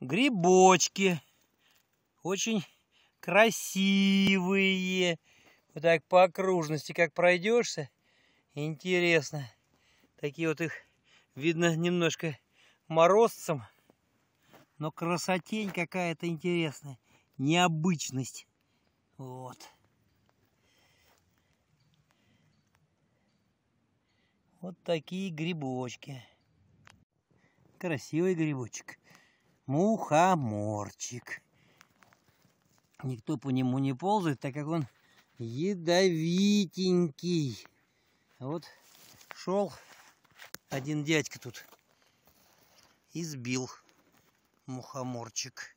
грибочки. Очень красивые. Вот так по окружности, как пройдешься. Интересно. Такие вот их видно немножко морозцем. Но красотень какая-то интересная. Необычность. Вот. Вот такие грибочки. Красивый грибочек мухоморчик. Никто по нему не ползает, так как он ядовитенький. Вот шел один дядька тут и сбил мухоморчик.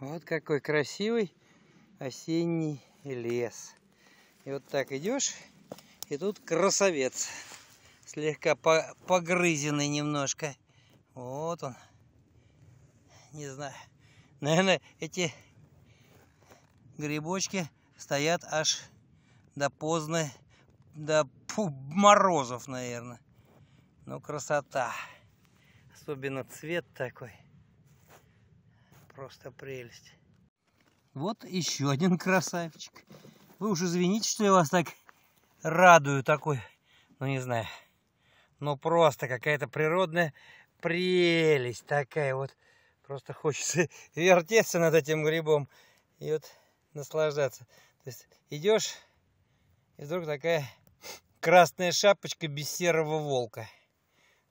Вот какой красивый осенний лес. И вот так идешь, и тут красавец. Слегка погрызенный немножко. Вот он. Не знаю. Наверное, эти грибочки стоят аж до поздно, до фу, морозов, наверное. Ну, красота. Особенно цвет такой. Просто прелесть. Вот еще один красавчик. Вы уж извините, что я вас так радую такой, ну не знаю, ну просто какая-то природная прелесть такая вот. Просто хочется вертеться над этим грибом и вот наслаждаться. То есть идешь, и вдруг такая красная шапочка без серого волка.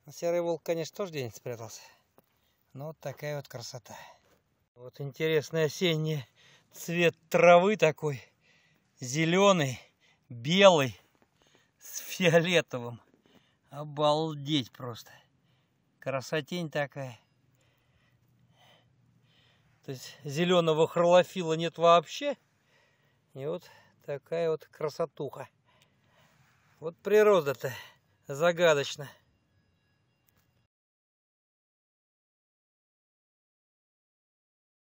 Ну, серый волк, конечно, тоже где-нибудь спрятался. Но вот такая вот красота. Вот интересный осенний цвет травы такой. Зеленый, белый, с фиолетовым. Обалдеть просто. Красотень такая. То есть зеленого хролофила нет вообще. И вот такая вот красотуха. Вот природа-то загадочна.